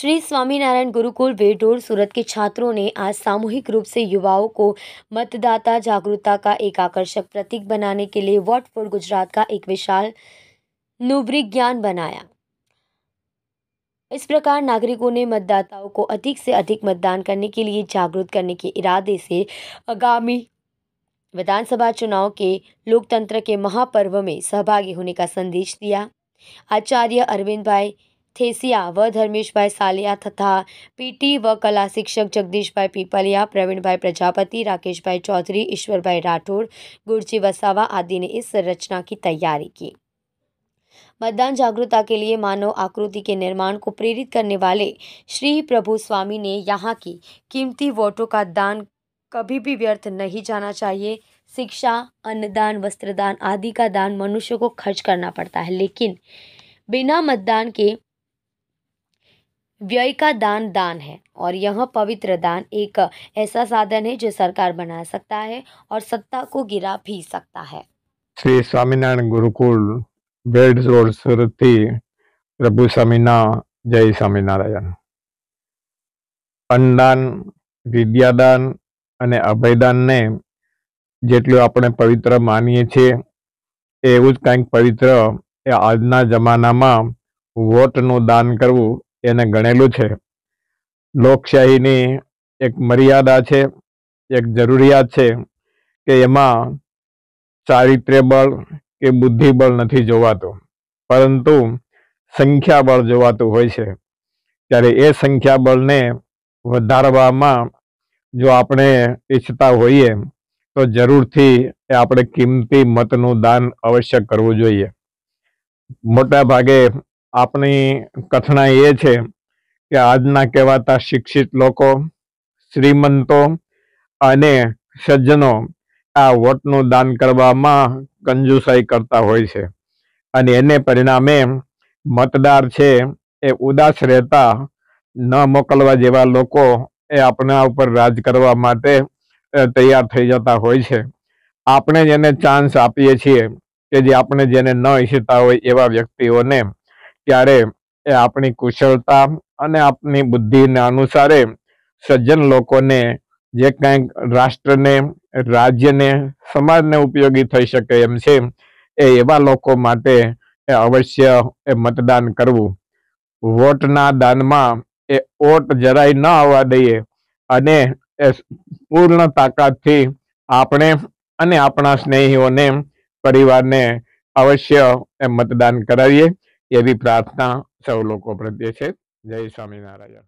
श्री स्वामीनारायण गुरुकुल बेडोर सूरत के छात्रों ने आज सामूहिक रूप से युवाओं को मतदाता जागरूकता का एक आकर्षक प्रतीक बनाने के लिए वोट फॉर गुजरात का एक विशाल नुब्रिक ज्ञान बनाया इस प्रकार नागरिकों ने मतदाताओं को अधिक से अधिक मतदान करने के लिए जागरूक करने के इरादे से आगामी विधानसभा चुनाव के लोकतंत्र के महापर्व में सहभागी होने का संदेश दिया आचार्य अरविंद भाई थेसिया व धर्मेश भाई सालिया तथा पीटी व कला शिक्षक जगदीश भाई पीपलिया प्रवीण भाई प्रजापति राकेश भाई चौधरी ईश्वर भाई राठौर गुरजी वसावा आदि ने इस संरचना की तैयारी की मतदान जागरूकता के लिए मानव आकृति के निर्माण को प्रेरित करने वाले श्री प्रभु स्वामी ने यहाँ की कीमती वोटों का दान कभी भी व्यर्थ नहीं जाना चाहिए शिक्षा अन्नदान वस्त्रदान आदि का दान मनुष्य को खर्च करना पड़ता है लेकिन बिना मतदान के व्यय का दान दान है और यह पवित्र दान एक ऐसा साधन है जो सरकार बना सकता है और सत्ता को गिरा भी सकता है શ્રી સ્વામિનારાયણ ગુરુકુલ બેડ રોડ સુરતથી પ્રભુ સ્વામીના જય સ્વામિનારાયણ અન્નદાન વિદ્યાદાન અને અભયદાનને જેટલું આપણે પવિત્ર માનીએ છીએ એવું જ કંઈક પવિત્ર એ આજના જમાનામાં વોટનું દાન કરવું એને ગણેલું છે લોકશાહીની એક મર્યાદા છે એક જરૂરિયાત છે કે એમાં ચારિત્ર્ય બળ કે બુદ્ધિબળ નથી જોવાતું પરંતુ સંખ્યાબળ જોવાતું હોય છે ત્યારે એ સંખ્યાબળને વધારવામાં જો આપણે ઈચ્છતા હોઈએ તો જરૂરથી એ આપણે કિંમતી મતનું દાન અવશ્ય કરવું જોઈએ મોટા ભાગે આપણી કથણા એ છે કે આજના કહેવાતા શિક્ષિત લોકો શ્રીમંતો અને સજ્જનો આ વોટનું દાન કરવામાં કંજુસાઈ કરતા હોય છે અને એને પરિણામે મતદાર છે એ ઉદાસ રહેતા ન મોકલવા જેવા લોકો એ આપણા ઉપર રાજ કરવા માટે તૈયાર થઈ જતા હોય છે આપણે જેને ચાન્સ આપીએ છીએ કે જે આપણે જેને ન ઈચ્છતા હોય એવા વ્યક્તિઓને ત્યારે એ આપની કુશળતા અને આપની બુદ્ધિ અનુસાર સજ્જન લોકોને જે કંઈક રાષ્ટ્રને રાજ્યને સમાજને ઉપયોગી થઈ શકે એમ છે એવા લોકો માટે અવશ્ય મતદાન કરવું વોટ નાદાનમાં એ ઓટ જરાય ન આવા દઈએ અને પૂર્ણ તાકાતથી આપણે અને આપણા સ્નેહીઓ ને પરિવારને અવશ્ય મતદાન કરાવીએ એવી પ્રાર્થના સૌ લોકો પ્રત્યે છે જય સ્વામિનારાયણ